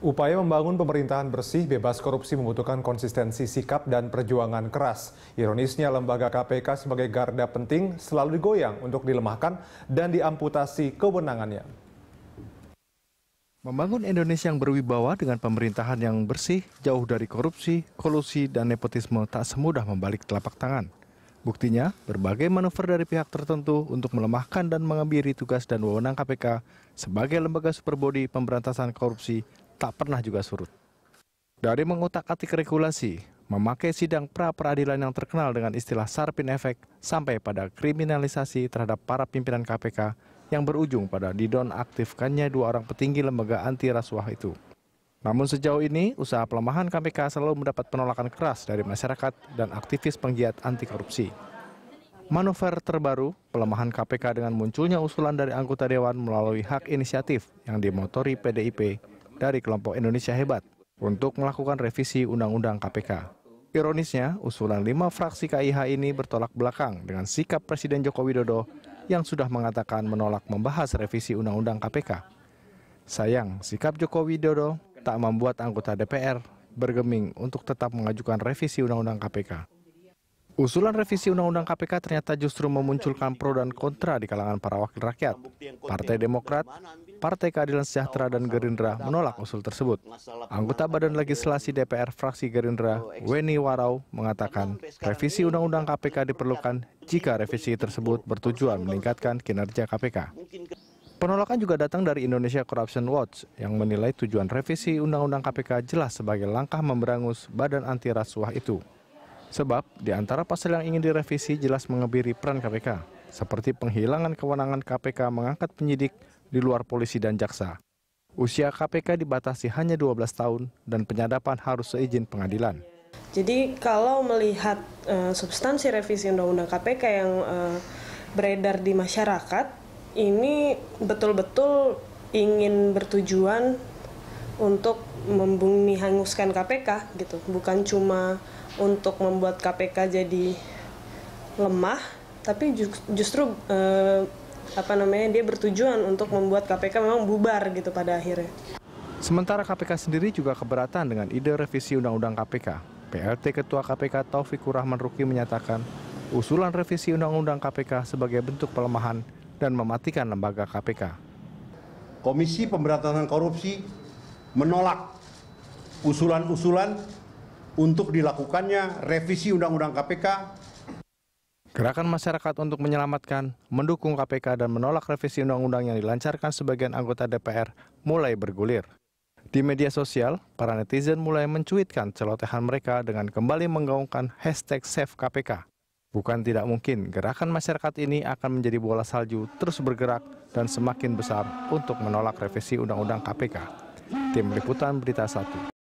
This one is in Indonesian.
Upaya membangun pemerintahan bersih bebas korupsi membutuhkan konsistensi sikap dan perjuangan keras. Ironisnya, lembaga KPK sebagai garda penting selalu digoyang untuk dilemahkan dan diamputasi kewenangannya. Membangun Indonesia yang berwibawa dengan pemerintahan yang bersih, jauh dari korupsi, kolusi, dan nepotisme tak semudah membalik telapak tangan. Buktinya, berbagai manuver dari pihak tertentu untuk melemahkan dan mengambiri tugas dan wewenang KPK sebagai lembaga superbody pemberantasan korupsi tak pernah juga surut. Dari mengutak-atik regulasi, memakai sidang pra-peradilan yang terkenal dengan istilah Sarpin Efek sampai pada kriminalisasi terhadap para pimpinan KPK yang berujung pada didonaktifkannya dua orang petinggi lembaga anti rasuah itu. Namun sejauh ini, usaha pelemahan KPK selalu mendapat penolakan keras dari masyarakat dan aktivis penggiat anti korupsi. Manuver terbaru, pelemahan KPK dengan munculnya usulan dari anggota Dewan melalui hak inisiatif yang dimotori PDIP dari kelompok Indonesia Hebat untuk melakukan revisi Undang-Undang KPK. Ironisnya, usulan lima fraksi KIH ini bertolak belakang dengan sikap Presiden Joko Widodo yang sudah mengatakan menolak membahas revisi Undang-Undang KPK. Sayang, sikap Joko Widodo tak membuat anggota DPR bergeming untuk tetap mengajukan revisi Undang-Undang KPK. Usulan revisi Undang-Undang KPK ternyata justru memunculkan pro dan kontra di kalangan para wakil rakyat. Partai Demokrat Partai Keadilan Sejahtera dan Gerindra menolak usul tersebut. Anggota Badan Legislasi DPR fraksi Gerindra, Weni Warau, mengatakan revisi Undang-Undang KPK diperlukan jika revisi tersebut bertujuan meningkatkan kinerja KPK. Penolakan juga datang dari Indonesia Corruption Watch yang menilai tujuan revisi Undang-Undang KPK jelas sebagai langkah memberangus badan anti rasuah itu. Sebab di antara pasal yang ingin direvisi jelas mengebiri peran KPK, seperti penghilangan kewenangan KPK mengangkat penyidik di luar polisi dan jaksa. Usia KPK dibatasi hanya 12 tahun dan penyadapan harus seizin pengadilan. Jadi kalau melihat uh, substansi revisi Undang-Undang KPK yang uh, beredar di masyarakat, ini betul-betul ingin bertujuan untuk membumi hanguskan KPK gitu, bukan cuma untuk membuat KPK jadi lemah, tapi justru uh, apa namanya dia bertujuan untuk membuat KPK memang bubar gitu pada akhirnya. Sementara KPK sendiri juga keberatan dengan ide revisi Undang-Undang KPK. PLT Ketua KPK Taufikur Rahman Ruki menyatakan, usulan revisi Undang-Undang KPK sebagai bentuk pelemahan dan mematikan lembaga KPK. Komisi Pemberantasan Korupsi menolak usulan-usulan untuk dilakukannya revisi Undang-Undang KPK Gerakan masyarakat untuk menyelamatkan, mendukung KPK dan menolak revisi undang-undang yang dilancarkan sebagian anggota DPR mulai bergulir. Di media sosial, para netizen mulai mencuitkan celotehan mereka dengan kembali menggaungkan hashtag Save KPK. Bukan tidak mungkin gerakan masyarakat ini akan menjadi bola salju terus bergerak dan semakin besar untuk menolak revisi Undang-Undang KPK. Tim Liputan Berita 1